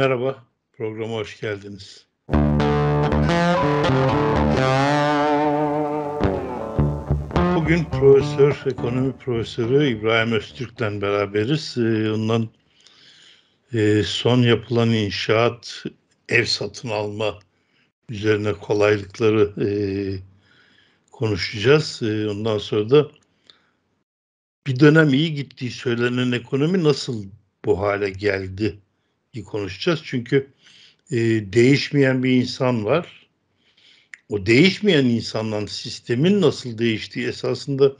Merhaba, programa hoş geldiniz. Bugün profesör, ekonomi profesörü İbrahim Öztürk'ten beraberiz. Ee, ondan e, son yapılan inşaat, ev satın alma üzerine kolaylıkları e, konuşacağız. Ee, ondan sonra da bir dönem iyi gittiği söylenen ekonomi nasıl bu hale geldi konuşacağız. Çünkü e, değişmeyen bir insan var. O değişmeyen insandan sistemin nasıl değiştiği esasında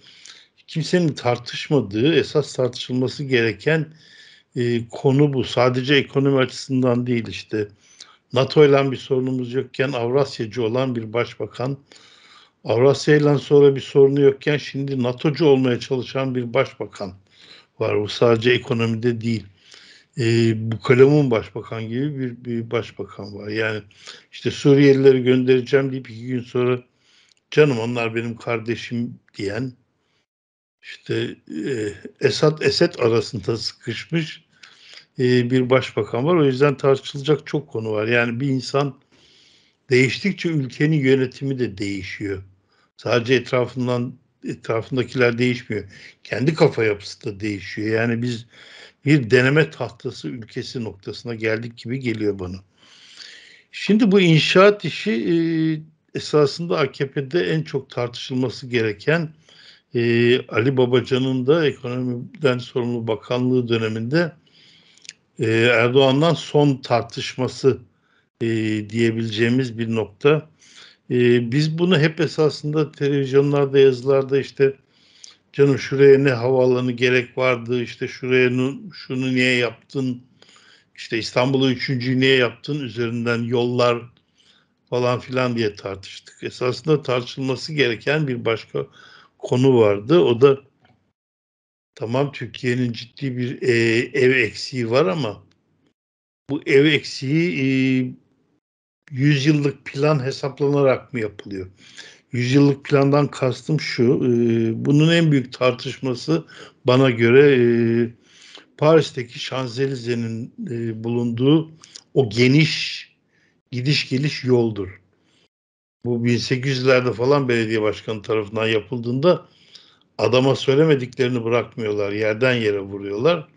kimsenin tartışmadığı, esas tartışılması gereken e, konu bu. Sadece ekonomi açısından değil işte. NATO ile bir sorunumuz yokken Avrasyacı olan bir başbakan, Avrasya ile sonra bir sorunu yokken şimdi NATO'cu olmaya çalışan bir başbakan var. Bu sadece ekonomide değil e, bu kalemun başbakan gibi bir, bir başbakan var. Yani işte Suriyelileri göndereceğim deyip iki gün sonra canım onlar benim kardeşim diyen işte e, Esad Esed arasında sıkışmış e, bir başbakan var. O yüzden tartışılacak çok konu var. Yani bir insan değiştikçe ülkenin yönetimi de değişiyor. Sadece etrafından etrafındakiler değişmiyor. Kendi kafa yapısı da değişiyor. Yani biz bir deneme tahtası ülkesi noktasına geldik gibi geliyor bana. Şimdi bu inşaat işi e, esasında AKP'de en çok tartışılması gereken e, Ali Babacan'ın da ekonomiden sorumlu bakanlığı döneminde e, Erdoğan'dan son tartışması e, diyebileceğimiz bir nokta. E, biz bunu hep esasında televizyonlarda yazılarda işte canım şuraya ne havaalanı gerek vardı işte şuraya şunu niye yaptın işte İstanbul'u üçüncü niye yaptın üzerinden yollar falan filan diye tartıştık. Esasında tartışılması gereken bir başka konu vardı. O da tamam Türkiye'nin ciddi bir e, ev eksiği var ama bu ev eksiği e, 100 plan hesaplanarak mı yapılıyor? yüzyıllık plandan kastım şu. E, bunun en büyük tartışması bana göre e, Paris'teki Şanzelize'nin e, bulunduğu o geniş gidiş geliş yoldur. Bu 1800'lerde falan belediye başkanı tarafından yapıldığında adama söylemediklerini bırakmıyorlar. Yerden yere vuruyorlar.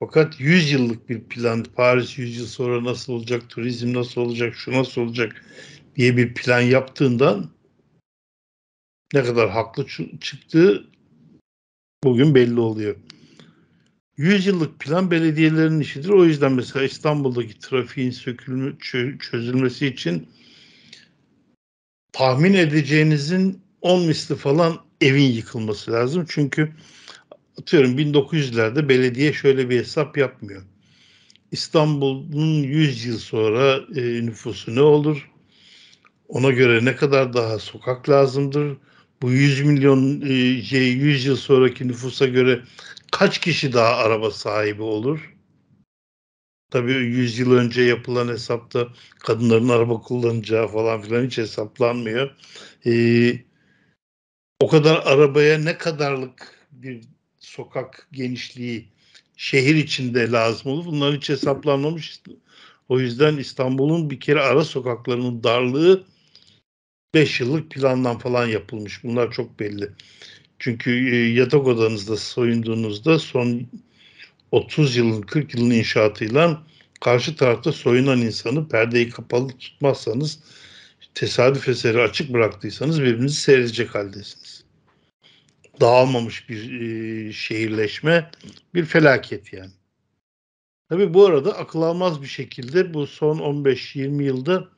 Fakat 100 yıllık bir plan Paris 100 yıl sonra nasıl olacak, turizm nasıl olacak, şu nasıl olacak diye bir plan yaptığından ne kadar haklı çıktığı bugün belli oluyor. Yüzyıllık plan belediyelerin işidir. O yüzden mesela İstanbul'daki trafiğin sökülme, çözülmesi için tahmin edeceğinizin 10 misli falan evin yıkılması lazım. Çünkü atıyorum 1900'lerde belediye şöyle bir hesap yapmıyor. İstanbul'un 100 yıl sonra e, nüfusu ne olur? Ona göre ne kadar daha sokak lazımdır? Bu 100 milyon e, şey 100 yıl sonraki nüfusa göre kaç kişi daha araba sahibi olur? Tabii 100 yıl önce yapılan hesapta kadınların araba kullanacağı falan filan hiç hesaplanmıyor. Ee, o kadar arabaya ne kadarlık bir sokak genişliği şehir içinde lazım olur? Bunlar hiç hesaplanmamış. O yüzden İstanbul'un bir kere ara sokaklarının darlığı 5 yıllık plandan falan yapılmış. Bunlar çok belli. Çünkü e, yatak odanızda soyunduğunuzda son 30 yılın 40 yılın inşaatıyla karşı tarafta soyunan insanı perdeyi kapalı tutmazsanız tesadüf eseri açık bıraktıysanız birbirinizi seyredecek haldesiniz. Dağılmamış bir e, şehirleşme bir felaket yani. Tabii bu arada akıl almaz bir şekilde bu son 15-20 yılda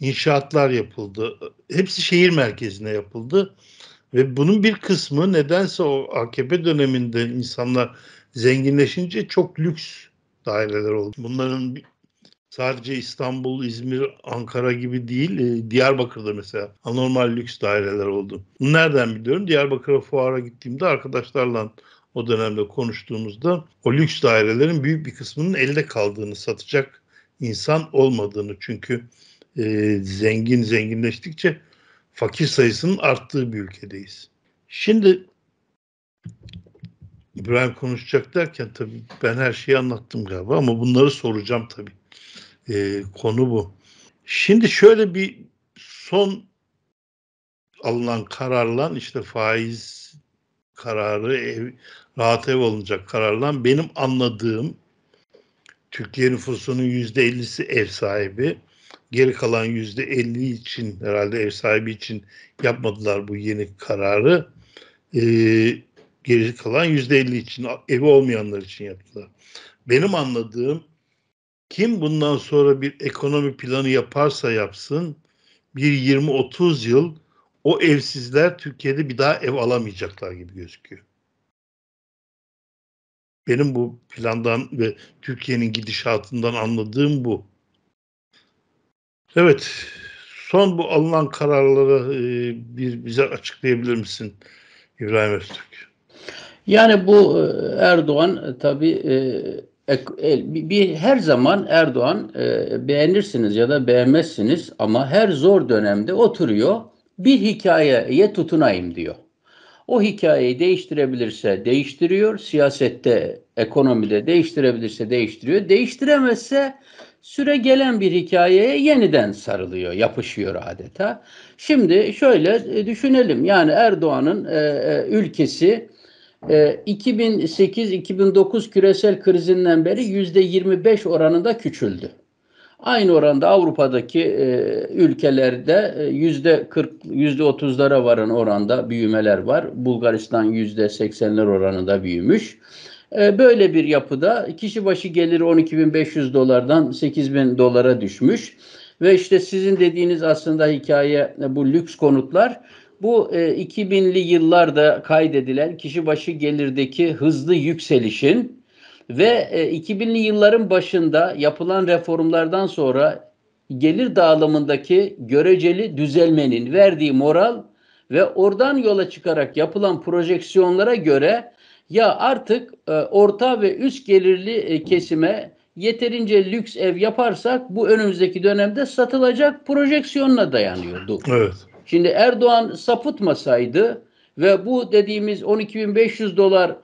inşaatlar yapıldı. Hepsi şehir merkezine yapıldı. Ve bunun bir kısmı nedense o AKP döneminde insanlar zenginleşince çok lüks daireler oldu. Bunların sadece İstanbul, İzmir, Ankara gibi değil, e, Diyarbakır'da mesela anormal lüks daireler oldu. Nereden biliyorum? Diyarbakır'a fuara gittiğimde arkadaşlarla o dönemde konuştuğumuzda o lüks dairelerin büyük bir kısmının elde kaldığını satacak insan olmadığını çünkü e, zengin zenginleştikçe fakir sayısının arttığı bir ülkedeyiz. Şimdi İbrahim konuşacak derken tabii ben her şeyi anlattım galiba ama bunları soracağım tabii. E, konu bu. Şimdi şöyle bir son alınan kararlan işte faiz kararı ev, rahat ev alınacak kararlan benim anladığım Türkiye nüfusunun yüzde %50'si ev sahibi geri kalan yüzde elli için herhalde ev sahibi için yapmadılar bu yeni kararı. E, geri kalan yüzde elli için evi olmayanlar için yaptılar. Benim anladığım kim bundan sonra bir ekonomi planı yaparsa yapsın bir 20-30 yıl o evsizler Türkiye'de bir daha ev alamayacaklar gibi gözüküyor. Benim bu plandan ve Türkiye'nin gidişatından anladığım bu. Evet, son bu alınan kararları e, bir bize açıklayabilir misin İbrahim Öztürk? Yani bu e, Erdoğan e, tabi bir, her zaman Erdoğan beğenirsiniz ya da beğenmezsiniz ama her zor dönemde oturuyor bir hikayeye tutunayım diyor. O hikayeyi değiştirebilirse değiştiriyor, siyasette, ekonomide değiştirebilirse değiştiriyor, değiştiremezse süre gelen bir hikayeye yeniden sarılıyor, yapışıyor adeta. Şimdi şöyle e, düşünelim yani Erdoğan'ın e, e ülkesi e, 2008-2009 küresel krizinden beri %25 oranında küçüldü. Aynı oranda Avrupa'daki e, ülkelerde e, %40, %30'lara varan oranda büyümeler var. Bulgaristan %80'ler oranında büyümüş. Ee, böyle bir yapıda kişi başı geliri 12.500 dolardan 8.000 dolara düşmüş. Ve işte sizin dediğiniz aslında hikaye e, bu lüks konutlar. Bu 2000'li e, yıllarda kaydedilen kişi başı gelirdeki hızlı yükselişin ve 2000'li e, yılların başında yapılan reformlardan sonra gelir dağılımındaki göreceli düzelmenin verdiği moral ve oradan yola çıkarak yapılan projeksiyonlara göre ya artık e, orta ve üst gelirli e, kesime yeterince lüks ev yaparsak bu önümüzdeki dönemde satılacak projeksiyonla dayanıyordu. Evet. Şimdi Erdoğan sapıtmasaydı ve bu dediğimiz 12.500 dolar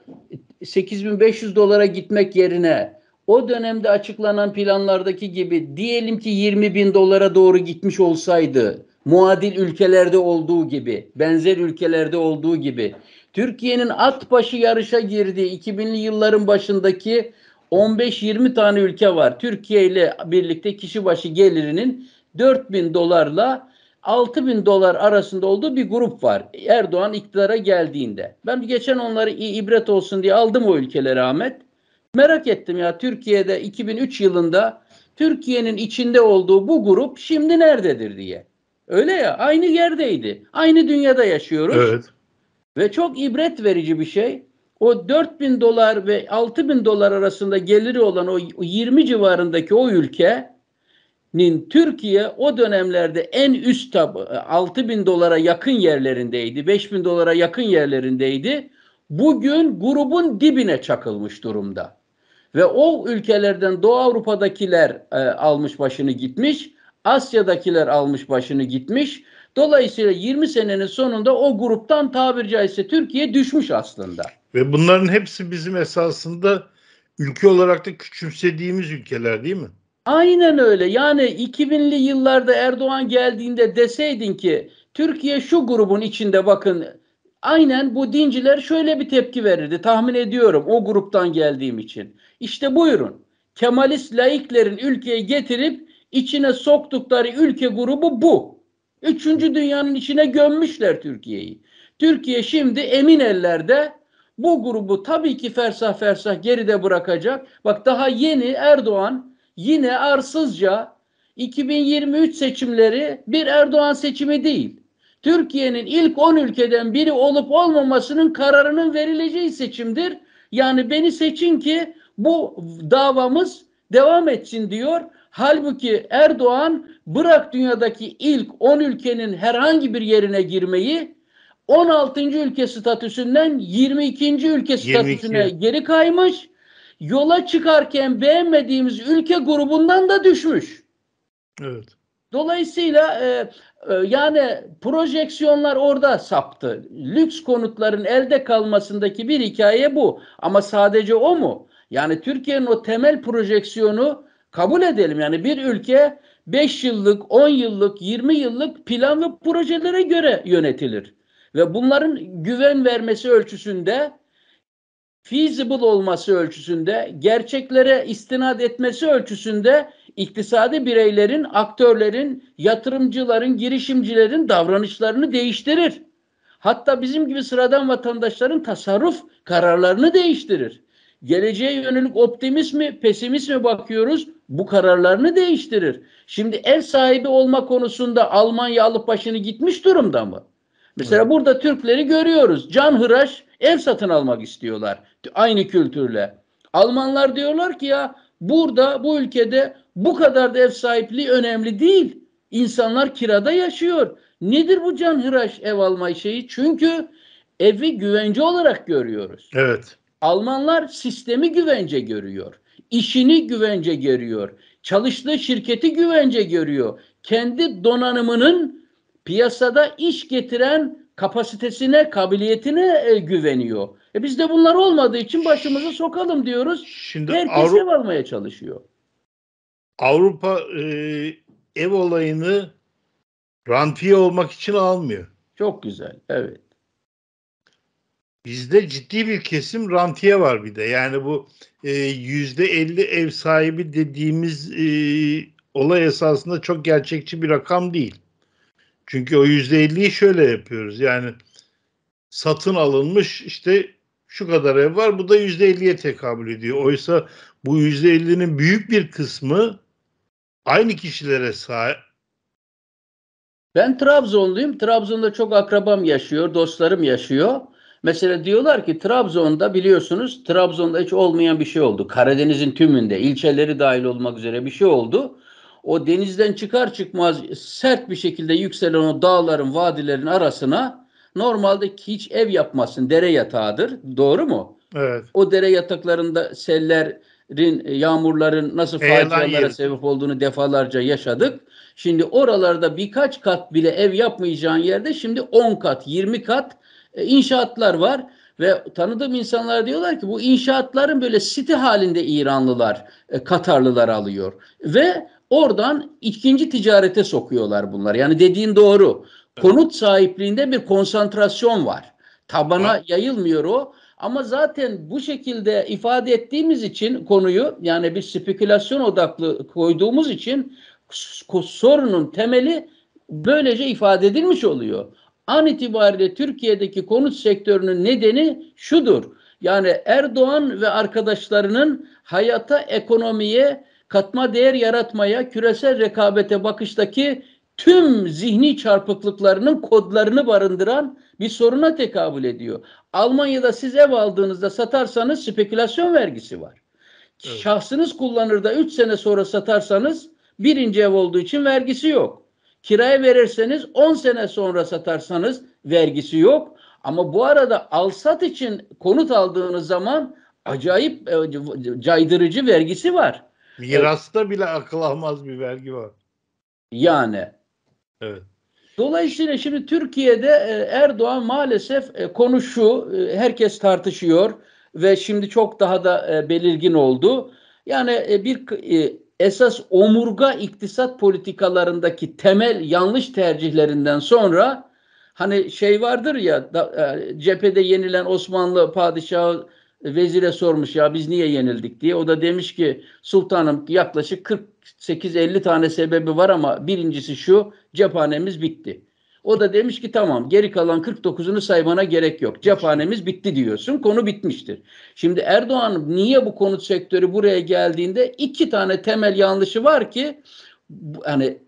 8.500 dolara gitmek yerine o dönemde açıklanan planlardaki gibi diyelim ki 20.000 dolara doğru gitmiş olsaydı muadil ülkelerde olduğu gibi benzer ülkelerde olduğu gibi Türkiye'nin at başı yarışa girdiği 2000'li yılların başındaki 15-20 tane ülke var. Türkiye ile birlikte kişi başı gelirinin 4000 dolarla 6000 dolar arasında olduğu bir grup var. Erdoğan iktidara geldiğinde. Ben geçen onları iyi ibret olsun diye aldım o ülkelere Ahmet. Merak ettim ya Türkiye'de 2003 yılında Türkiye'nin içinde olduğu bu grup şimdi nerededir diye. Öyle ya aynı yerdeydi. Aynı dünyada yaşıyoruz. Evet. Ve çok ibret verici bir şey. O 4 bin dolar ve 6 bin dolar arasında geliri olan o 20 civarındaki o ülkenin Türkiye o dönemlerde en üst tab 6 bin dolara yakın yerlerindeydi. 5 bin dolara yakın yerlerindeydi. Bugün grubun dibine çakılmış durumda. Ve o ülkelerden Doğu Avrupa'dakiler e, almış başını gitmiş. Asya'dakiler almış başını gitmiş. Dolayısıyla 20 senenin sonunda o gruptan tabiri caizse Türkiye düşmüş aslında. Ve bunların hepsi bizim esasında ülke olarak da küçümsediğimiz ülkeler değil mi? Aynen öyle. Yani 2000'li yıllarda Erdoğan geldiğinde deseydin ki Türkiye şu grubun içinde bakın aynen bu dinciler şöyle bir tepki verirdi tahmin ediyorum o gruptan geldiğim için. İşte buyurun Kemalist laiklerin ülkeye getirip içine soktukları ülke grubu bu. Üçüncü dünyanın içine gömmüşler Türkiye'yi. Türkiye şimdi emin ellerde bu grubu tabii ki fersah fersah geride bırakacak. Bak daha yeni Erdoğan yine arsızca 2023 seçimleri bir Erdoğan seçimi değil. Türkiye'nin ilk 10 ülkeden biri olup olmamasının kararının verileceği seçimdir. Yani beni seçin ki bu davamız devam etsin diyor Halbuki Erdoğan bırak dünyadaki ilk 10 ülkenin herhangi bir yerine girmeyi 16. ülke statüsünden 22. ülke statüsüne 22. geri kaymış. Yola çıkarken beğenmediğimiz ülke grubundan da düşmüş. Evet. Dolayısıyla e, e, yani projeksiyonlar orada saptı. Lüks konutların elde kalmasındaki bir hikaye bu. Ama sadece o mu? Yani Türkiye'nin o temel projeksiyonu kabul edelim. Yani bir ülke 5 yıllık, 10 yıllık, 20 yıllık plan ve projelere göre yönetilir. Ve bunların güven vermesi ölçüsünde, feasible olması ölçüsünde, gerçeklere istinad etmesi ölçüsünde iktisadi bireylerin, aktörlerin, yatırımcıların, girişimcilerin davranışlarını değiştirir. Hatta bizim gibi sıradan vatandaşların tasarruf kararlarını değiştirir geleceğe yönelik optimist mi, pesimist mi bakıyoruz? Bu kararlarını değiştirir. Şimdi ev sahibi olma konusunda Almanya alıp başını gitmiş durumda mı? Mesela evet. burada Türkleri görüyoruz. Can hıraş ev satın almak istiyorlar. Aynı kültürle. Almanlar diyorlar ki ya burada bu ülkede bu kadar da ev sahipliği önemli değil. İnsanlar kirada yaşıyor. Nedir bu can hıraş ev alma şeyi? Çünkü evi güvence olarak görüyoruz. Evet. Almanlar sistemi güvence görüyor. İşini güvence görüyor. Çalıştığı şirketi güvence görüyor. Kendi donanımının piyasada iş getiren kapasitesine, kabiliyetine e, güveniyor. E biz de bunlar olmadığı için başımızı sokalım diyoruz. Şimdi Herkes Avru- ev almaya çalışıyor. Avrupa e, ev olayını rantiye olmak için almıyor. Çok güzel, evet. Bizde ciddi bir kesim rantiye var bir de. Yani bu e, yüzde elli ev sahibi dediğimiz e, olay esasında çok gerçekçi bir rakam değil. Çünkü o yüzde elliyi şöyle yapıyoruz. Yani satın alınmış işte şu kadar ev var. Bu da yüzde elliye tekabül ediyor. Oysa bu yüzde ellinin büyük bir kısmı aynı kişilere sahip. Ben Trabzonluyum. Trabzon'da çok akrabam yaşıyor, dostlarım yaşıyor. Mesela diyorlar ki Trabzon'da biliyorsunuz Trabzon'da hiç olmayan bir şey oldu. Karadeniz'in tümünde ilçeleri dahil olmak üzere bir şey oldu. O denizden çıkar çıkmaz sert bir şekilde yükselen o dağların, vadilerin arasına normalde hiç ev yapmasın dere yatağıdır. Doğru mu? Evet. O dere yataklarında sellerin, e, yağmurların nasıl Eyalan facialara sebep olduğunu defalarca yaşadık. Şimdi oralarda birkaç kat bile ev yapmayacağın yerde şimdi 10 kat, 20 kat e, inşaatlar var ve tanıdığım insanlar diyorlar ki bu inşaatların böyle site halinde İranlılar, e, Katarlılar alıyor ve oradan ikinci ticarete sokuyorlar bunlar. Yani dediğin doğru. Konut sahipliğinde bir konsantrasyon var. Tabana evet. yayılmıyor o. Ama zaten bu şekilde ifade ettiğimiz için konuyu yani bir spekülasyon odaklı koyduğumuz için sorunun temeli böylece ifade edilmiş oluyor an itibariyle Türkiye'deki konut sektörünün nedeni şudur. Yani Erdoğan ve arkadaşlarının hayata, ekonomiye, katma değer yaratmaya, küresel rekabete bakıştaki tüm zihni çarpıklıklarının kodlarını barındıran bir soruna tekabül ediyor. Almanya'da siz ev aldığınızda satarsanız spekülasyon vergisi var. Evet. Şahsınız kullanır da 3 sene sonra satarsanız birinci ev olduğu için vergisi yok. Kiraya verirseniz 10 sene sonra satarsanız vergisi yok. Ama bu arada alsat için konut aldığınız zaman acayip e, caydırıcı vergisi var. Mirasta bile akıl almaz bir vergi var. Yani. Evet. Dolayısıyla şimdi Türkiye'de e, Erdoğan maalesef e, konu herkes tartışıyor ve şimdi çok daha da belirgin oldu. Yani bir esas omurga iktisat politikalarındaki temel yanlış tercihlerinden sonra hani şey vardır ya da, e, cephede yenilen Osmanlı padişahı vezire sormuş ya biz niye yenildik diye. O da demiş ki sultanım yaklaşık 48-50 tane sebebi var ama birincisi şu cephanemiz bitti. O da demiş ki tamam geri kalan 49'unu saymana gerek yok. Cephanemiz bitti diyorsun. Konu bitmiştir. Şimdi Erdoğan niye bu konut sektörü buraya geldiğinde iki tane temel yanlışı var ki hani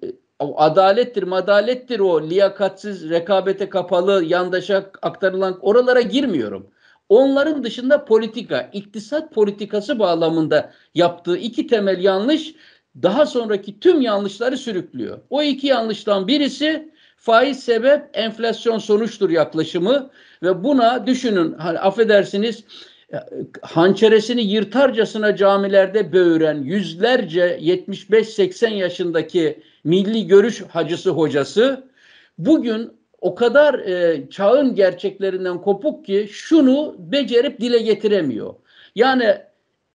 adalettir madalettir o liyakatsiz rekabete kapalı yandaşa aktarılan oralara girmiyorum. Onların dışında politika, iktisat politikası bağlamında yaptığı iki temel yanlış daha sonraki tüm yanlışları sürüklüyor. O iki yanlıştan birisi Faiz sebep, enflasyon sonuçtur yaklaşımı ve buna düşünün, affedersiniz e, hançeresini yırtarcasına camilerde böğüren yüzlerce 75-80 yaşındaki milli görüş hacısı hocası bugün o kadar e, çağın gerçeklerinden kopuk ki şunu becerip dile getiremiyor. Yani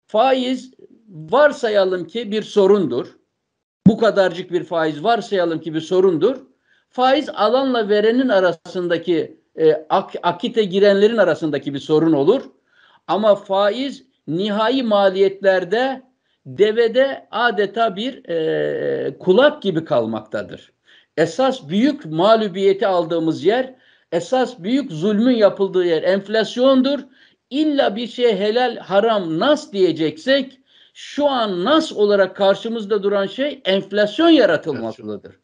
faiz varsayalım ki bir sorundur. Bu kadarcık bir faiz varsayalım ki bir sorundur faiz alanla verenin arasındaki e, ak, akite girenlerin arasındaki bir sorun olur. Ama faiz nihai maliyetlerde devede adeta bir e, kulak gibi kalmaktadır. Esas büyük mağlubiyeti aldığımız yer, esas büyük zulmün yapıldığı yer enflasyondur. İlla bir şey helal haram nas diyeceksek şu an nas olarak karşımızda duran şey enflasyon yaratılmasıdır.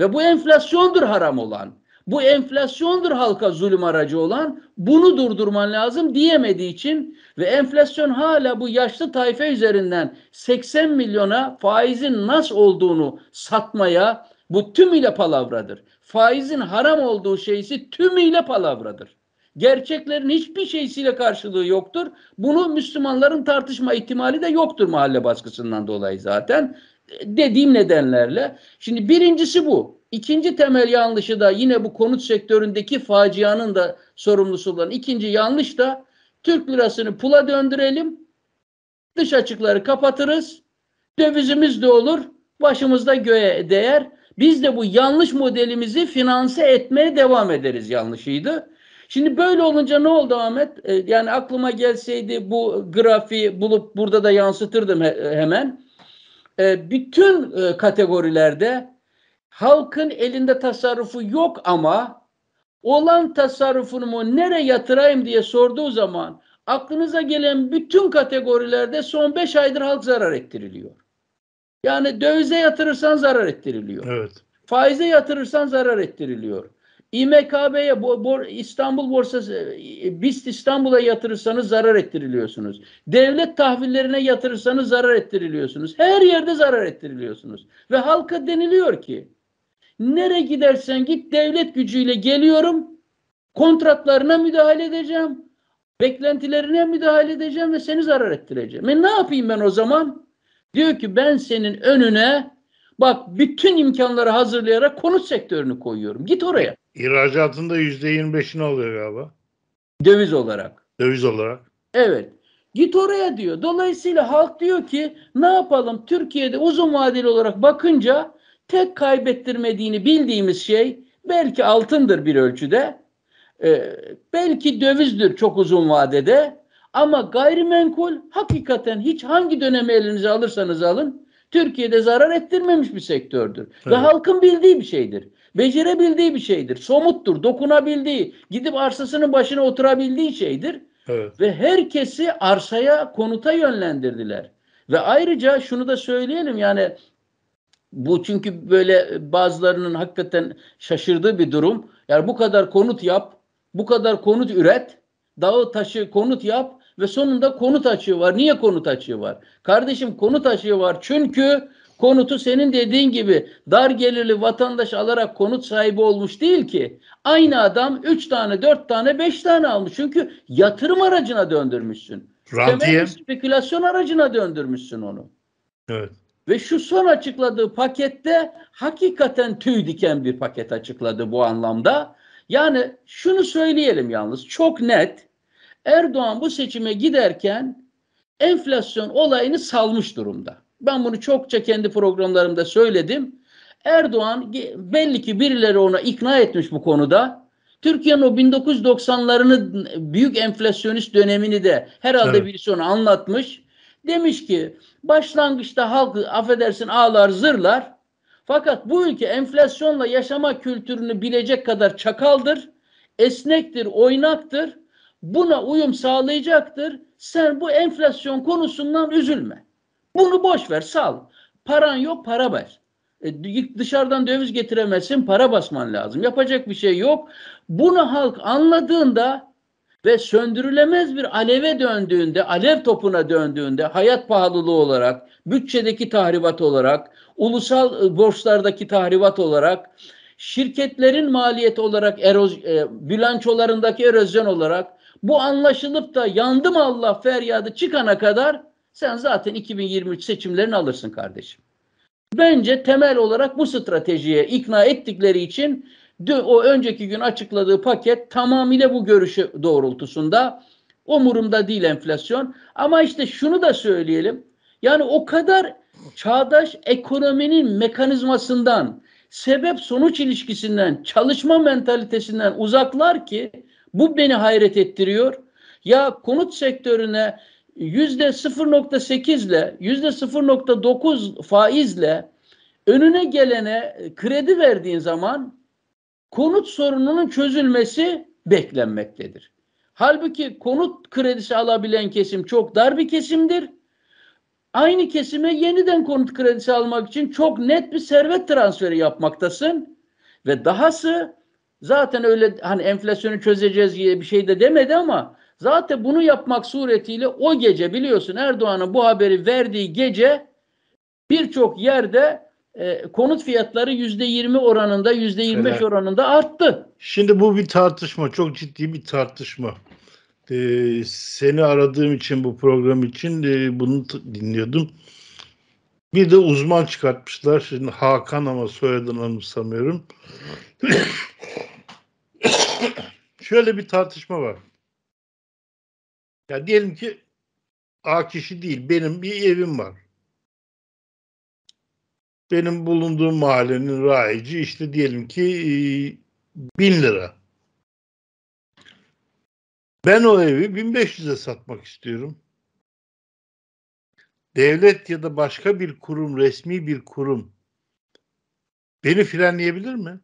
Ve bu enflasyondur haram olan. Bu enflasyondur halka zulüm aracı olan. Bunu durdurman lazım diyemediği için ve enflasyon hala bu yaşlı tayfe üzerinden 80 milyona faizin nasıl olduğunu satmaya bu tümüyle palavradır. Faizin haram olduğu şeysi tümüyle palavradır. Gerçeklerin hiçbir şeysiyle karşılığı yoktur. Bunu Müslümanların tartışma ihtimali de yoktur mahalle baskısından dolayı zaten dediğim nedenlerle. Şimdi birincisi bu. İkinci temel yanlışı da yine bu konut sektöründeki facianın da sorumlusu olan ikinci yanlış da Türk lirasını pula döndürelim. Dış açıkları kapatırız. Dövizimiz de olur. Başımızda göğe değer. Biz de bu yanlış modelimizi finanse etmeye devam ederiz yanlışıydı. Şimdi böyle olunca ne oldu Ahmet? E, yani aklıma gelseydi bu grafiği bulup burada da yansıtırdım hemen. E, bütün e, kategorilerde halkın elinde tasarrufu yok ama olan tasarrufumu nereye yatırayım diye sorduğu zaman aklınıza gelen bütün kategorilerde son 5 aydır halk zarar ettiriliyor. Yani dövize yatırırsan zarar ettiriliyor. Evet. Faize yatırırsan zarar ettiriliyor. İMKB'ye bor, İstanbul Borsası e, BIST İstanbul'a yatırırsanız zarar ettiriliyorsunuz. Devlet tahvillerine yatırırsanız zarar ettiriliyorsunuz. Her yerde zarar ettiriliyorsunuz. Ve halka deniliyor ki nere gidersen git devlet gücüyle geliyorum. Kontratlarına müdahale edeceğim. Beklentilerine müdahale edeceğim ve seni zarar ettireceğim. E ne yapayım ben o zaman? Diyor ki ben senin önüne bak bütün imkanları hazırlayarak konut sektörünü koyuyorum. Git oraya. İhracatında %25'ini alıyor galiba. Döviz olarak. Döviz olarak. Evet. Git oraya diyor. Dolayısıyla halk diyor ki ne yapalım Türkiye'de uzun vadeli olarak bakınca tek kaybettirmediğini bildiğimiz şey belki altındır bir ölçüde. Ee, belki dövizdir çok uzun vadede. Ama gayrimenkul hakikaten hiç hangi dönemi elinize alırsanız alın Türkiye'de zarar ettirmemiş bir sektördür. Evet. Ve halkın bildiği bir şeydir becerebildiği bir şeydir. Somuttur, dokunabildiği, gidip arsasının başına oturabildiği şeydir. Evet. Ve herkesi arsaya, konuta yönlendirdiler. Ve ayrıca şunu da söyleyelim yani bu çünkü böyle bazılarının hakikaten şaşırdığı bir durum. Yani bu kadar konut yap, bu kadar konut üret, dağı taşı konut yap ve sonunda konut açığı var. Niye konut açığı var? Kardeşim konut açığı var çünkü Konutu senin dediğin gibi dar gelirli vatandaş alarak konut sahibi olmuş değil ki. Aynı adam 3 tane, 4 tane, 5 tane almış. Çünkü yatırım aracına döndürmüşsün. Rantiye. Spekülasyon aracına döndürmüşsün onu. Evet. Ve şu son açıkladığı pakette hakikaten tüy diken bir paket açıkladı bu anlamda. Yani şunu söyleyelim yalnız çok net. Erdoğan bu seçime giderken enflasyon olayını salmış durumda. Ben bunu çokça kendi programlarımda söyledim. Erdoğan belli ki birileri ona ikna etmiş bu konuda. Türkiye'nin o 1990'larını büyük enflasyonist dönemini de herhalde evet. birisi ona anlatmış. Demiş ki başlangıçta halk affedersin ağlar zırlar. Fakat bu ülke enflasyonla yaşama kültürünü bilecek kadar çakaldır, esnektir, oynaktır. Buna uyum sağlayacaktır. Sen bu enflasyon konusundan üzülme. Bunu boş ver sal. Paran yok para ver. E, dışarıdan döviz getiremezsin para basman lazım. Yapacak bir şey yok. Bunu halk anladığında ve söndürülemez bir aleve döndüğünde, alev topuna döndüğünde hayat pahalılığı olarak, bütçedeki tahribat olarak, ulusal e, borçlardaki tahribat olarak, şirketlerin maliyeti olarak, eroz, e, bilançolarındaki erozyon olarak bu anlaşılıp da yandım Allah feryadı çıkana kadar sen zaten 2023 seçimlerini alırsın kardeşim. Bence temel olarak bu stratejiye ikna ettikleri için o önceki gün açıkladığı paket tamamıyla bu görüşü doğrultusunda umurumda değil enflasyon. Ama işte şunu da söyleyelim. Yani o kadar çağdaş ekonominin mekanizmasından, sebep sonuç ilişkisinden, çalışma mentalitesinden uzaklar ki bu beni hayret ettiriyor. Ya konut sektörüne yüzde %0.8 ile yüzde %0.9 faizle önüne gelene kredi verdiğin zaman konut sorununun çözülmesi beklenmektedir. Halbuki konut kredisi alabilen kesim çok dar bir kesimdir. Aynı kesime yeniden konut kredisi almak için çok net bir servet transferi yapmaktasın ve dahası zaten öyle hani enflasyonu çözeceğiz diye bir şey de demedi ama Zaten bunu yapmak suretiyle o gece biliyorsun Erdoğan'ın bu haberi verdiği gece birçok yerde e, konut fiyatları yüzde yirmi oranında yüzde yirmi beş oranında arttı. Şimdi bu bir tartışma çok ciddi bir tartışma. Ee, seni aradığım için bu program için e, bunu dinliyordum. Bir de uzman çıkartmışlar. Şimdi Hakan ama soyadını anımsamıyorum. Şöyle bir tartışma var. Ya diyelim ki A kişi değil benim bir evim var. Benim bulunduğum mahallenin raici işte diyelim ki e, bin lira. Ben o evi 1500'e satmak istiyorum. Devlet ya da başka bir kurum, resmi bir kurum beni frenleyebilir mi?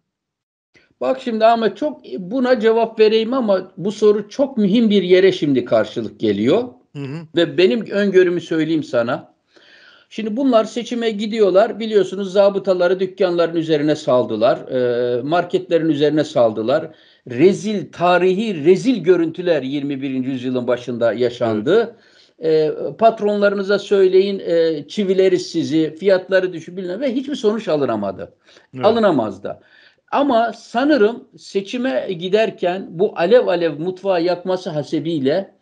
Bak şimdi ama çok buna cevap vereyim ama bu soru çok mühim bir yere şimdi karşılık geliyor. Hı hı. Ve benim öngörümü söyleyeyim sana. Şimdi bunlar seçime gidiyorlar. Biliyorsunuz zabıtaları dükkanların üzerine saldılar. Ee, marketlerin üzerine saldılar. Rezil, tarihi rezil görüntüler 21. yüzyılın başında yaşandı. Evet ee, patronlarınıza söyleyin e, çivileriz sizi, fiyatları düşün bilmem ve hiçbir sonuç alınamadı. Evet. Alınamaz da. Ama sanırım seçime giderken bu alev alev mutfağı yakması hasebiyle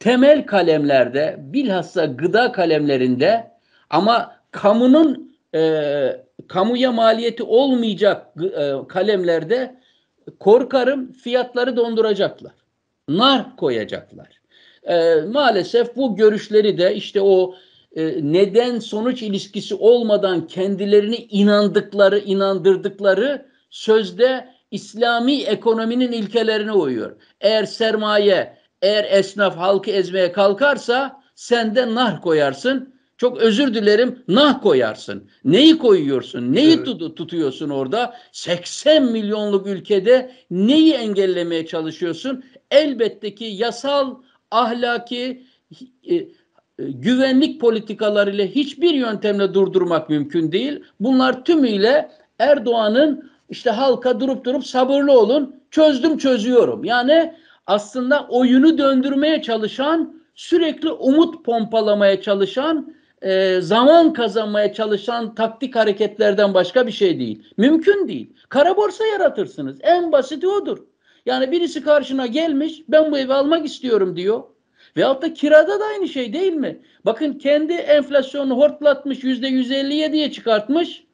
temel kalemlerde bilhassa gıda kalemlerinde ama kamunun e, kamuya maliyeti olmayacak e, kalemlerde korkarım fiyatları donduracaklar. Nar koyacaklar. E, maalesef bu görüşleri de işte o e, neden sonuç ilişkisi olmadan kendilerini inandıkları, inandırdıkları sözde İslami ekonominin ilkelerine uyuyor. Eğer sermaye, eğer esnaf halkı ezmeye kalkarsa sen de nah koyarsın. Çok özür dilerim nah koyarsın. Neyi koyuyorsun? Neyi evet. tut tutuyorsun orada? 80 milyonluk ülkede neyi engellemeye çalışıyorsun? Elbette ki yasal, ahlaki, e, e, güvenlik politikalarıyla hiçbir yöntemle durdurmak mümkün değil. Bunlar tümüyle Erdoğan'ın işte halka durup durup sabırlı olun çözdüm çözüyorum. Yani aslında oyunu döndürmeye çalışan sürekli umut pompalamaya çalışan e, zaman kazanmaya çalışan taktik hareketlerden başka bir şey değil. Mümkün değil. Kara borsa yaratırsınız. En basiti odur. Yani birisi karşına gelmiş ben bu evi almak istiyorum diyor. Veyahut da kirada da aynı şey değil mi? Bakın kendi enflasyonu hortlatmış yüzde %157'ye çıkartmış.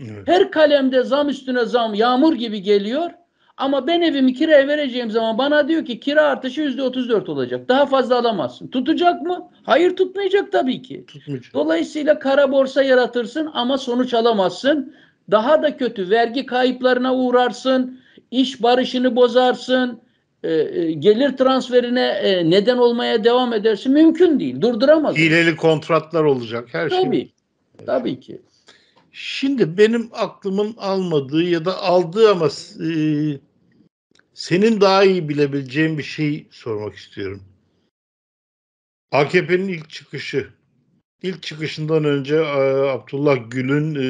Evet. Her kalemde zam üstüne zam yağmur gibi geliyor. Ama ben evimi kiraya vereceğim zaman bana diyor ki kira artışı yüzde otuz dört olacak. Daha fazla alamazsın. Tutacak mı? Hayır tutmayacak tabii ki. Tutmayacak. Dolayısıyla kara borsa yaratırsın ama sonuç alamazsın. Daha da kötü vergi kayıplarına uğrarsın. iş barışını bozarsın. E, e gelir transferine e, neden olmaya devam edersin. Mümkün değil. Durduramazsın. Hileli kontratlar olacak her tabii, şey. Tabii. Tabii ki. Şimdi benim aklımın almadığı ya da aldığı ama e, senin daha iyi bilebileceğin bir şey sormak istiyorum. AKP'nin ilk çıkışı. İlk çıkışından önce e, Abdullah Gül'ün e,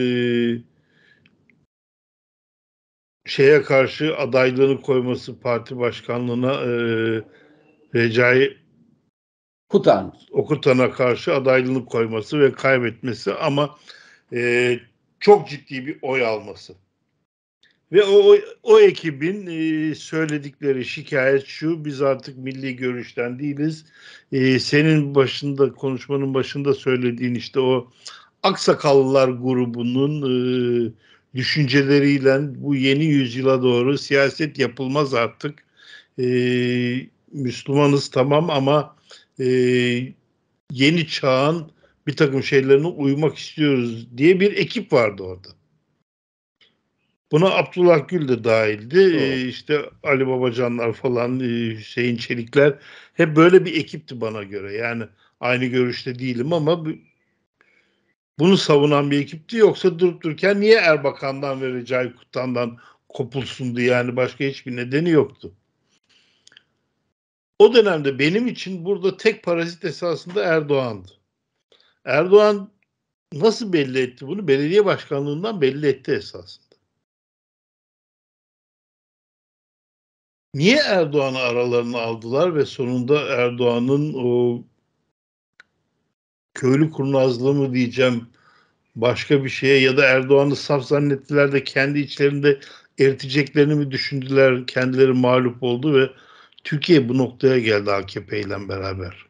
şeye karşı adaylığını koyması parti başkanlığına e, Recai Kutan. Okutan'a karşı adaylığını koyması ve kaybetmesi ama e, çok ciddi bir oy alması. Ve o, o ekibin e, söyledikleri şikayet şu, biz artık milli görüşten değiliz. E, senin başında, konuşmanın başında söylediğin işte o aksakallılar grubunun e, düşünceleriyle bu yeni yüzyıla doğru siyaset yapılmaz artık. E, Müslümanız tamam ama e, yeni çağın bir takım şeylerine uymak istiyoruz diye bir ekip vardı orada. Buna Abdullah Gül de dahildi. Ee, işte Ali Babacanlar falan, e, Hüseyin Çelikler hep böyle bir ekipti bana göre. Yani aynı görüşte değilim ama bunu savunan bir ekipti. Yoksa durup dururken niye Erbakan'dan ve Recai Kutan'dan kopulsundu yani başka hiçbir nedeni yoktu. O dönemde benim için burada tek parazit esasında Erdoğan'dı. Erdoğan nasıl belli etti bunu? Belediye başkanlığından belli etti esasında. Niye Erdoğan'ı aralarına aldılar ve sonunda Erdoğan'ın o köylü kurnazlığı mı diyeceğim başka bir şeye ya da Erdoğan'ı saf zannettiler de kendi içlerinde eriteceklerini mi düşündüler kendileri mağlup oldu ve Türkiye bu noktaya geldi AKP ile beraber.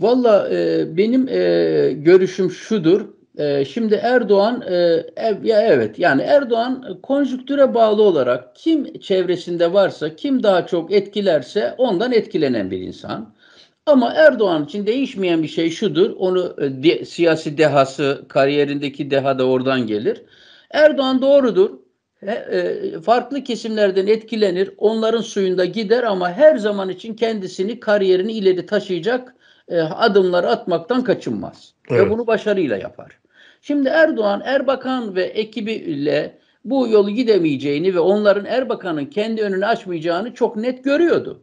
Valla e, benim e, görüşüm şudur. E, şimdi Erdoğan e, ya evet yani Erdoğan konjüktüre bağlı olarak kim çevresinde varsa kim daha çok etkilerse ondan etkilenen bir insan. Ama Erdoğan için değişmeyen bir şey şudur. Onu e, de, siyasi dehası kariyerindeki deha da oradan gelir. Erdoğan doğrudur. E, e, farklı kesimlerden etkilenir. Onların suyunda gider ama her zaman için kendisini kariyerini ileri taşıyacak e, adımları atmaktan kaçınmaz. Evet. Ve bunu başarıyla yapar. Şimdi Erdoğan, Erbakan ve ekibi ile bu yolu gidemeyeceğini ve onların Erbakan'ın kendi önünü açmayacağını çok net görüyordu.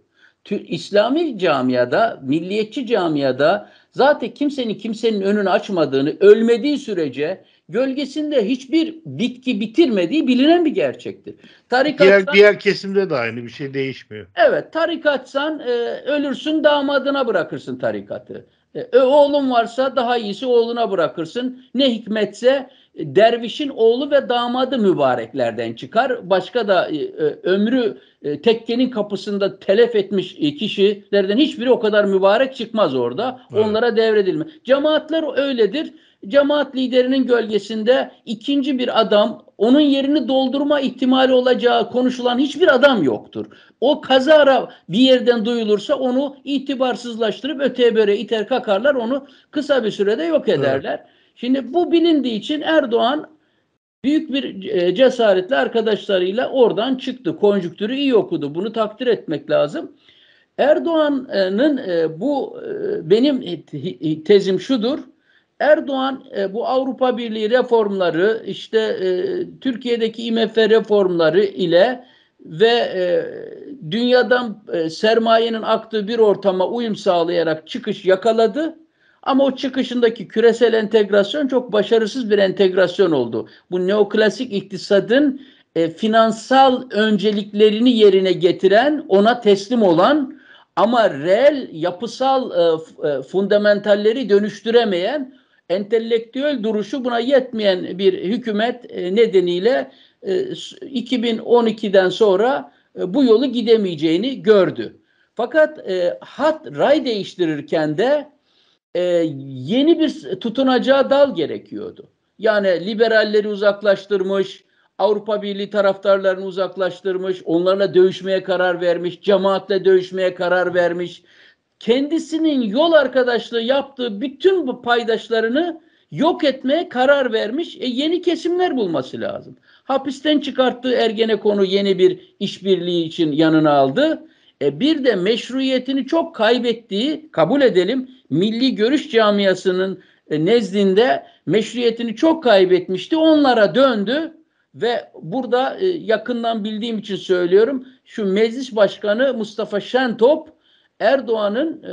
İslami camiada, milliyetçi camiada zaten kimsenin kimsenin önünü açmadığını, ölmediği sürece gölgesinde hiçbir bitki bitirmediği bilinen bir gerçektir. Tarikatsan, diğer, diğer kesimde de aynı bir şey değişmiyor. Evet tarikatsan e, ölürsün damadına bırakırsın tarikatı. E, e oğlun varsa daha iyisi oğluna bırakırsın. Ne hikmetse e, dervişin oğlu ve damadı mübareklerden çıkar. Başka da e, e ömrü e, tekkenin kapısında telef etmiş kişilerden hiçbiri o kadar mübarek çıkmaz orada. Evet. Onlara devredilme. Cemaatler öyledir cemaat liderinin gölgesinde ikinci bir adam onun yerini doldurma ihtimali olacağı konuşulan hiçbir adam yoktur. O kazara bir yerden duyulursa onu itibarsızlaştırıp öteye böyle iter kakarlar onu kısa bir sürede yok ederler. Evet. Şimdi bu bilindiği için Erdoğan büyük bir e, cesaretle arkadaşlarıyla oradan çıktı. Konjüktürü iyi okudu. Bunu takdir etmek lazım. Erdoğan'ın e, bu e, benim tezim şudur. Erdoğan e, bu Avrupa Birliği reformları işte e, Türkiye'deki IMF reformları ile ve e, dünyadan e, sermayenin aktığı bir ortama uyum sağlayarak çıkış yakaladı. Ama o çıkışındaki küresel entegrasyon çok başarısız bir entegrasyon oldu. Bu neoklasik iktisadın e, finansal önceliklerini yerine getiren, ona teslim olan ama reel yapısal e, e fundamentalleri dönüştüremeyen entelektüel duruşu buna yetmeyen bir hükümet e, nedeniyle 2012'den e, sonra e, bu yolu gidemeyeceğini gördü. Fakat hat ray değiştirirken de yeni bir tutunacağı dal gerekiyordu. Yani liberalleri uzaklaştırmış, Avrupa Birliği taraftarlarını uzaklaştırmış, onlarla dövüşmeye karar vermiş, cemaatle dövüşmeye karar vermiş, kendisinin yol arkadaşlığı yaptığı bütün bu paydaşlarını yok etmeye karar vermiş. E, yeni kesimler bulması lazım. Hapisten çıkarttığı Ergenekon'u yeni bir işbirliği için yanına aldı. E, bir de meşruiyetini çok kaybettiği, kabul edelim, Milli Görüş Camiası'nın e, nezdinde meşruiyetini çok kaybetmişti. Onlara döndü ve burada e, yakından bildiğim için söylüyorum. Şu meclis başkanı Mustafa Şentop Erdoğan'ın e,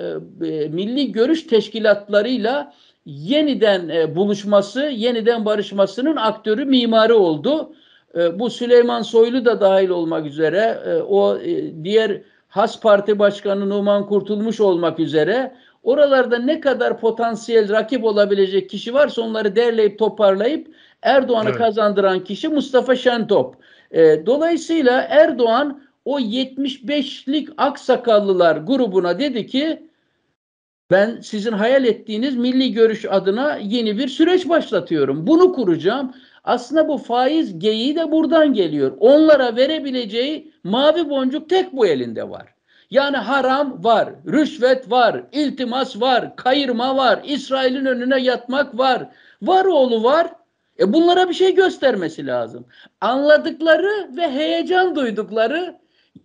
e, milli görüş teşkilatlarıyla yeniden e, buluşması, yeniden barışmasının aktörü, mimarı oldu. E, bu Süleyman Soylu da dahil olmak üzere, e, o e, diğer Has Parti Başkanı Numan Kurtulmuş olmak üzere oralarda ne kadar potansiyel rakip olabilecek kişi varsa onları derleyip toparlayıp Erdoğan'ı evet. kazandıran kişi Mustafa Şentop. E, dolayısıyla Erdoğan o 75'lik aksakallılar grubuna dedi ki ben sizin hayal ettiğiniz milli görüş adına yeni bir süreç başlatıyorum. Bunu kuracağım. Aslında bu faiz geyiği de buradan geliyor. Onlara verebileceği mavi boncuk tek bu elinde var. Yani haram var, rüşvet var, iltimas var, kayırma var, İsrail'in önüne yatmak var. Var oğlu var. E bunlara bir şey göstermesi lazım. Anladıkları ve heyecan duydukları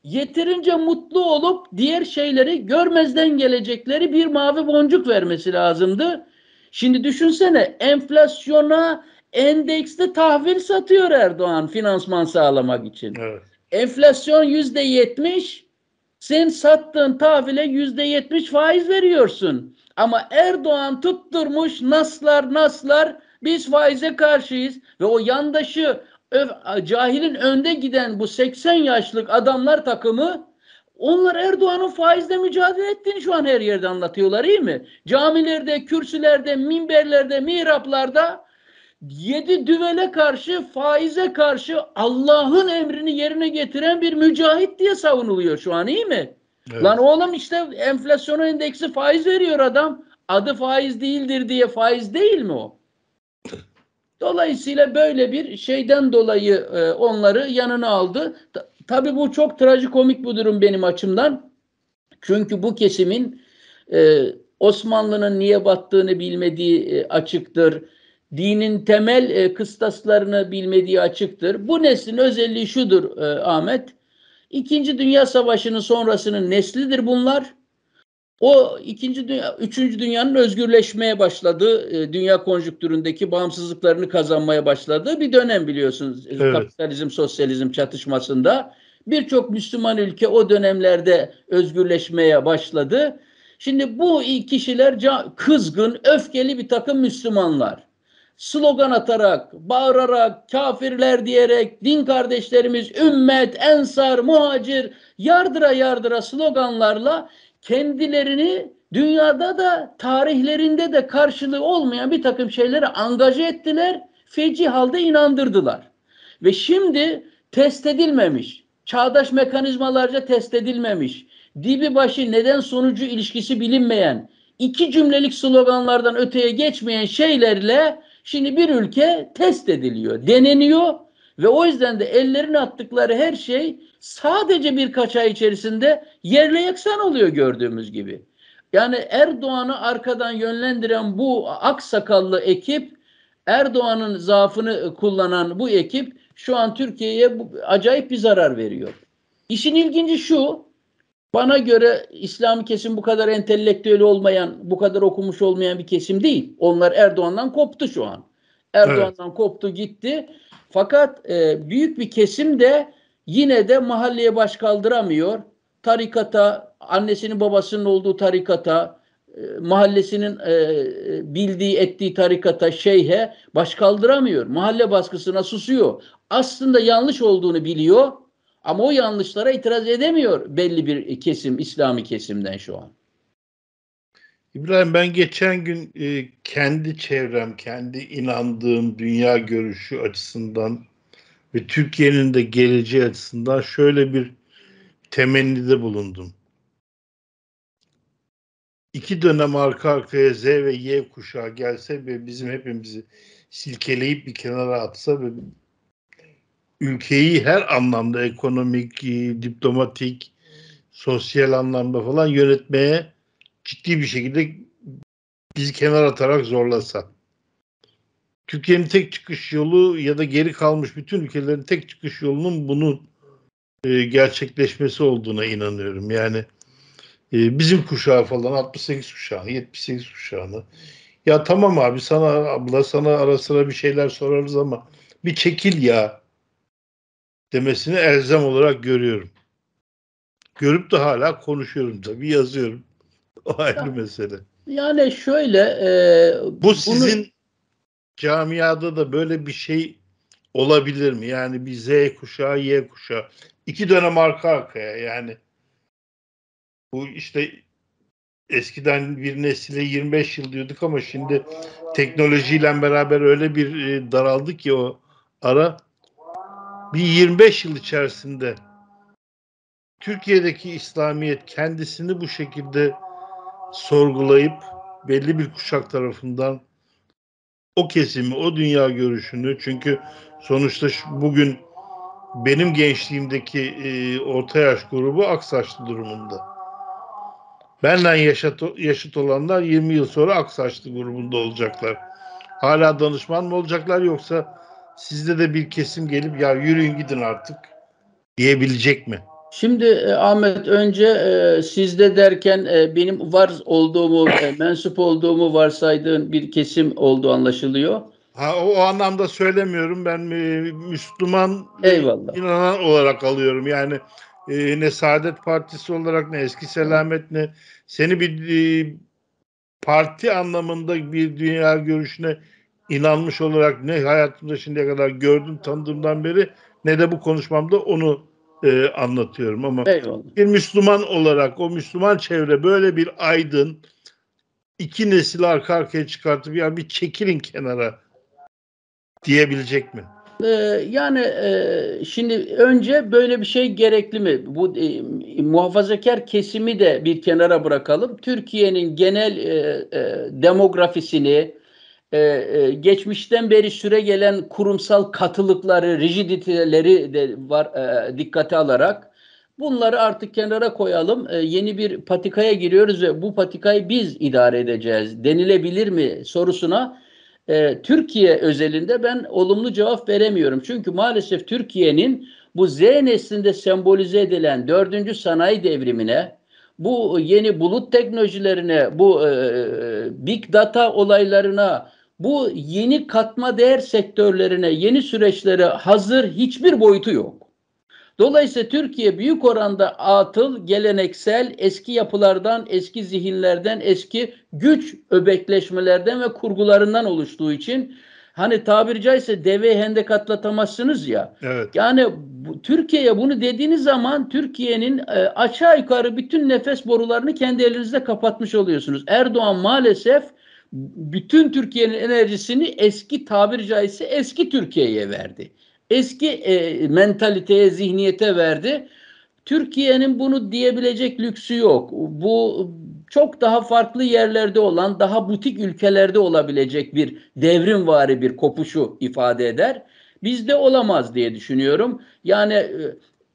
yeterince mutlu olup diğer şeyleri görmezden gelecekleri bir mavi boncuk vermesi lazımdı. Şimdi düşünsene enflasyona endekste tahvil satıyor Erdoğan finansman sağlamak için. Evet. Enflasyon yüzde yetmiş, sen sattığın tahvile yüzde yetmiş faiz veriyorsun. Ama Erdoğan tutturmuş naslar naslar biz faize karşıyız ve o yandaşı cahilin önde giden bu 80 yaşlık adamlar takımı onlar Erdoğan'ın faizle mücadele ettiğini şu an her yerde anlatıyorlar iyi mi? Camilerde, kürsülerde, minberlerde, mihraplarda yedi düvele karşı, faize karşı Allah'ın emrini yerine getiren bir mücahit diye savunuluyor şu an iyi mi? Evet. Lan oğlum işte enflasyona endeksi faiz veriyor adam. Adı faiz değildir diye faiz değil mi o? Dolayısıyla böyle bir şeyden dolayı e, onları yanına aldı. Ta, tabii bu çok trajikomik bu durum benim açımdan. Çünkü bu kesimin e, Osmanlı'nın niye battığını bilmediği e, açıktır. Dinin temel e, kıstaslarını bilmediği açıktır. Bu neslin özelliği şudur e, Ahmet. İkinci Dünya Savaşı'nın sonrasının neslidir bunlar. O ikinci dünya, üçüncü dünyanın özgürleşmeye başladığı, ee, dünya konjüktüründeki bağımsızlıklarını kazanmaya başladığı bir dönem biliyorsunuz. E, evet. Kapitalizm, sosyalizm çatışmasında. Birçok Müslüman ülke o dönemlerde özgürleşmeye başladı. Şimdi bu kişiler kızgın, öfkeli bir takım Müslümanlar. Slogan atarak, bağırarak, kafirler diyerek, din kardeşlerimiz, ümmet, ensar, muhacir, yardıra yardıra sloganlarla kendilerini dünyada da tarihlerinde de karşılığı olmayan bir takım şeylere angaje ettiler. Feci halde inandırdılar. Ve şimdi test edilmemiş, çağdaş mekanizmalarca test edilmemiş, dibi başı neden sonucu ilişkisi bilinmeyen, iki cümlelik sloganlardan öteye geçmeyen şeylerle şimdi bir ülke test ediliyor, deneniyor ve o yüzden de ellerini attıkları her şey sadece birkaç ay içerisinde yerle yeksan oluyor gördüğümüz gibi. Yani Erdoğan'ı arkadan yönlendiren bu aksakallı ekip, Erdoğan'ın zaafını kullanan bu ekip şu an Türkiye'ye acayip bir zarar veriyor. İşin ilginci şu, bana göre İslam kesim bu kadar entelektüel olmayan, bu kadar okumuş olmayan bir kesim değil. Onlar Erdoğan'dan koptu şu an. Erdoğan'dan evet. koptu gitti. Fakat e, büyük bir kesim de Yine de mahalleye baş kaldıramıyor. Tarikata, annesinin babasının olduğu tarikata, e, mahallesinin e, bildiği ettiği tarikata, şeyhe baş kaldıramıyor. Mahalle baskısına susuyor. Aslında yanlış olduğunu biliyor ama o yanlışlara itiraz edemiyor belli bir kesim, İslami kesimden şu an. İbrahim ben geçen gün e, kendi çevrem, kendi inandığım dünya görüşü açısından ve Türkiye'nin de geleceği açısından şöyle bir temennide bulundum. İki dönem arka arkaya Z ve Y kuşağı gelse ve bizim hepimizi silkeleyip bir kenara atsa ve ülkeyi her anlamda ekonomik, diplomatik, sosyal anlamda falan yönetmeye ciddi bir şekilde bizi kenara atarak zorlasa. Türkiye'nin tek çıkış yolu ya da geri kalmış bütün ülkelerin tek çıkış yolunun bunun e, gerçekleşmesi olduğuna inanıyorum. Yani e, bizim kuşağı falan 68 kuşağı, 78 kuşağını ya tamam abi sana abla sana ara sıra bir şeyler sorarız ama bir çekil ya demesini elzem olarak görüyorum. Görüp de hala konuşuyorum tabii yazıyorum. O ayrı yani, mesele. Yani şöyle e, bu sizin bunu camiada da böyle bir şey olabilir mi? Yani bir Z kuşağı, Y kuşağı. iki dönem arka arkaya yani. Bu işte eskiden bir nesile 25 yıl diyorduk ama şimdi teknolojiyle beraber öyle bir e, daraldı ki o ara bir 25 yıl içerisinde Türkiye'deki İslamiyet kendisini bu şekilde sorgulayıp belli bir kuşak tarafından o kesimi, o dünya görüşünü çünkü sonuçta bugün benim gençliğimdeki e, orta yaş grubu aksaçlı durumunda. Benden yaşat, yaşıt olanlar 20 yıl sonra aksaçlı grubunda olacaklar. Hala danışman mı olacaklar yoksa sizde de bir kesim gelip ya yürüyün gidin artık diyebilecek mi? Şimdi e, Ahmet önce e, sizde derken e, benim var olduğumu, e, mensup olduğumu varsaydığın bir kesim olduğu anlaşılıyor. Ha, o, o anlamda söylemiyorum. Ben e, Müslüman Eyvallah. inanan olarak alıyorum. Yani e, ne Saadet Partisi olarak ne Eski Selamet ne seni bir e, parti anlamında bir dünya görüşüne inanmış olarak ne hayatımda şimdiye kadar gördüm tanıdığımdan beri ne de bu konuşmamda onu e, anlatıyorum ama Eyvallah. bir Müslüman olarak o Müslüman çevre böyle bir aydın iki nesil arka arkaya çıkartıp yani bir çekilin kenara diyebilecek mi? Ee, yani e, şimdi önce böyle bir şey gerekli mi? Bu e, muhafazakar kesimi de bir kenara bırakalım. Türkiye'nin genel e, e demografisini, ee, geçmişten beri süre gelen kurumsal katılıkları, rigiditeleri de var e, dikkate alarak bunları artık kenara koyalım. E, yeni bir patikaya giriyoruz ve bu patikayı biz idare edeceğiz denilebilir mi sorusuna e, Türkiye özelinde ben olumlu cevap veremiyorum. Çünkü maalesef Türkiye'nin bu Z neslinde sembolize edilen dördüncü sanayi devrimine, bu yeni bulut teknolojilerine, bu e, e, e big data olaylarına, bu yeni katma değer sektörlerine, yeni süreçlere hazır hiçbir boyutu yok. Dolayısıyla Türkiye büyük oranda atıl, geleneksel, eski yapılardan, eski zihinlerden, eski güç öbekleşmelerden ve kurgularından oluştuğu için hani tabiri caizse deve hendek atlatamazsınız ya. Evet. Yani bu, Türkiye'ye bunu dediğiniz zaman Türkiye'nin e, aşağı yukarı bütün nefes borularını kendi elinizde kapatmış oluyorsunuz. Erdoğan maalesef bütün Türkiye'nin enerjisini eski tabir caizse eski Türkiye'ye verdi. Eski e, mentaliteye, zihniyete verdi. Türkiye'nin bunu diyebilecek lüksü yok. Bu çok daha farklı yerlerde olan, daha butik ülkelerde olabilecek bir devrimvari bir kopuşu ifade eder. Bizde olamaz diye düşünüyorum. Yani e,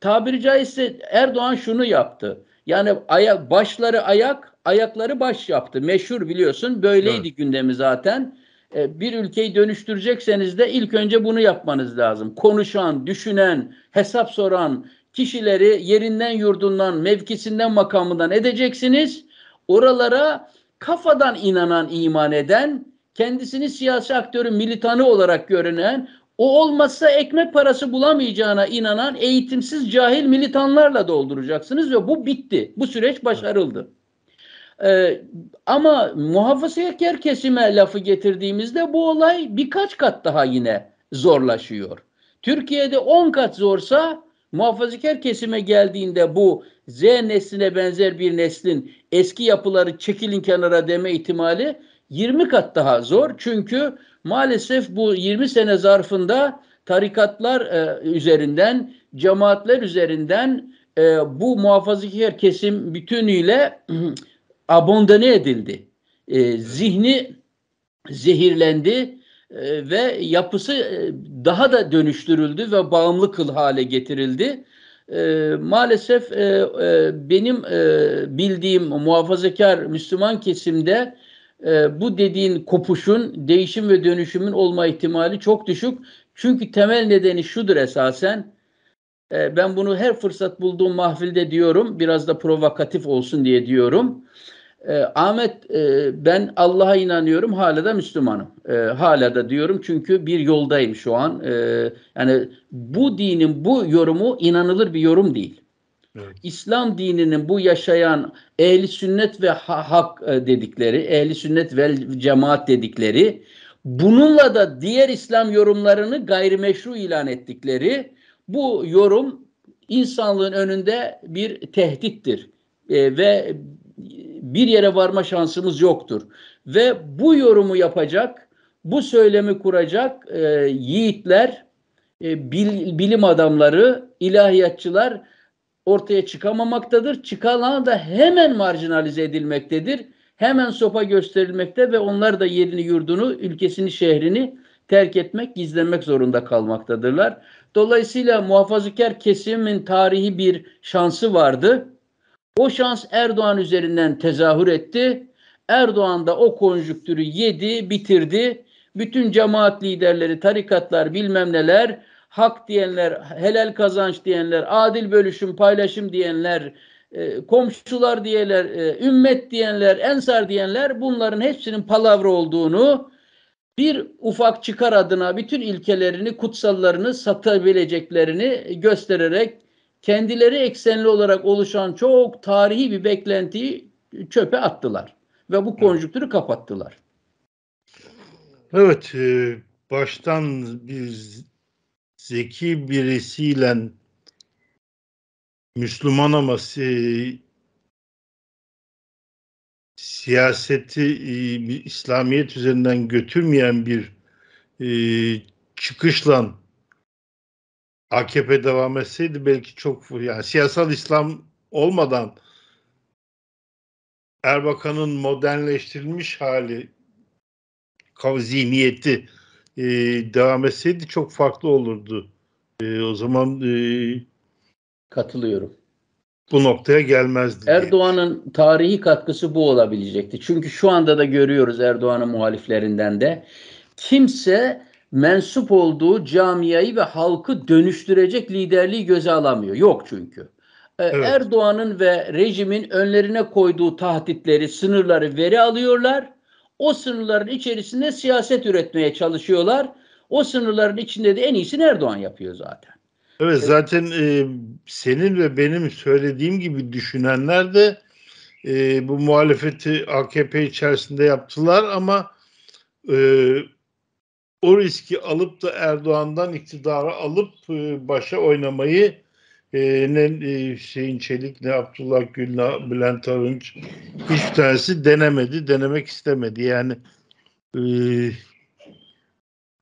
tabiri caizse Erdoğan şunu yaptı. Yani aya, başları ayak, ayakları baş yaptı. Meşhur biliyorsun böyleydi evet. gündemi zaten. E, bir ülkeyi dönüştürecekseniz de ilk önce bunu yapmanız lazım. Konuşan, düşünen, hesap soran kişileri yerinden, yurdundan, mevkisinden, makamından edeceksiniz. Oralara kafadan inanan, iman eden, kendisini siyasi aktörün militanı olarak görünen, o olmazsa ekmek parası bulamayacağına inanan eğitimsiz cahil militanlarla dolduracaksınız ve bu bitti. Bu süreç başarıldı. Evet. Ee, ama muhafazakar kesime lafı getirdiğimizde bu olay birkaç kat daha yine zorlaşıyor. Türkiye'de 10 kat zorsa muhafazakar kesime geldiğinde bu Z nesline benzer bir neslin eski yapıları çekilin kenara deme ihtimali 20 kat daha zor. Çünkü maalesef bu 20 sene zarfında tarikatlar e, üzerinden, cemaatler üzerinden e, bu muhafazakar kesim bütünüyle abondane edildi. E, zihni zehirlendi e, ve yapısı e, daha da dönüştürüldü ve bağımlı kıl hale getirildi. E, maalesef e, e, benim e, bildiğim muhafazakar Müslüman kesimde e, bu dediğin kopuşun, değişim ve dönüşümün olma ihtimali çok düşük. Çünkü temel nedeni şudur esasen. E, ben bunu her fırsat bulduğum mahfilde diyorum. Biraz da provokatif olsun diye diyorum. E, Ahmet e, ben Allah'a inanıyorum hala da Müslümanım. E, hala da diyorum çünkü bir yoldayım şu an. E, yani bu dinin bu yorumu inanılır bir yorum değil. Evet. İslam dininin bu yaşayan ehli sünnet ve ha hak e, dedikleri, ehli sünnet ve cemaat dedikleri bununla da diğer İslam yorumlarını gayrimeşru ilan ettikleri bu yorum insanlığın önünde bir tehdittir. E, ve bir yere varma şansımız yoktur. Ve bu yorumu yapacak, bu söylemi kuracak e, yiğitler, e, bil, bilim adamları, ilahiyatçılar ortaya çıkamamaktadır. Çıkalan da hemen marjinalize edilmektedir. Hemen sopa gösterilmekte ve onlar da yerini, yurdunu, ülkesini, şehrini terk etmek, gizlenmek zorunda kalmaktadırlar. Dolayısıyla muhafazakar kesimin tarihi bir şansı vardı o şans Erdoğan üzerinden tezahür etti. Erdoğan da o konjüktürü yedi, bitirdi. Bütün cemaat liderleri, tarikatlar, bilmem neler, hak diyenler, helal kazanç diyenler, adil bölüşüm, paylaşım diyenler, e, komşular diyenler, e, ümmet diyenler, ensar diyenler bunların hepsinin palavra olduğunu bir ufak çıkar adına bütün ilkelerini, kutsallarını satabileceklerini göstererek kendileri eksenli olarak oluşan çok tarihi bir beklentiyi çöpe attılar ve bu konjüktürü kapattılar. Evet, e, baştan bir zeki birisiyle Müslüman ama e, siyaseti İslamiyet üzerinden götürmeyen bir e, çıkışla AKP devam etseydi belki çok yani siyasal İslam olmadan Erbakan'ın modernleştirilmiş hali zihniyeti e, devam etseydi çok farklı olurdu. E, o zaman e, katılıyorum. Bu noktaya gelmezdi. Erdoğan'ın tarihi katkısı bu olabilecekti. Çünkü şu anda da görüyoruz Erdoğan'ın muhaliflerinden de kimse mensup olduğu camiayı ve halkı dönüştürecek liderliği göze alamıyor. Yok çünkü. E, evet. Erdoğan'ın ve rejimin önlerine koyduğu tahditleri, sınırları veri alıyorlar. O sınırların içerisinde siyaset üretmeye çalışıyorlar. O sınırların içinde de en iyisini Erdoğan yapıyor zaten. Evet, evet. zaten e, senin ve benim söylediğim gibi düşünenler de e, bu muhalefeti AKP içerisinde yaptılar ama e, o riski alıp da Erdoğan'dan iktidarı alıp e, başa oynamayı e, ne e, Çelik ne Abdullah Gül ne Bülent Arınç hiç tanesi denemedi, denemek istemedi. Yani e,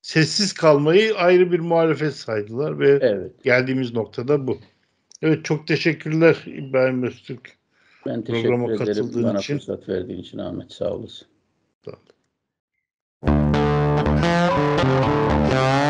sessiz kalmayı ayrı bir muhalefet saydılar ve evet. geldiğimiz noktada bu. Evet çok teşekkürler İbrahim Öztürk. Ben teşekkür programa ederim bana için. fırsat verdiğin için Ahmet sağ olasın. Tamam. Yeah.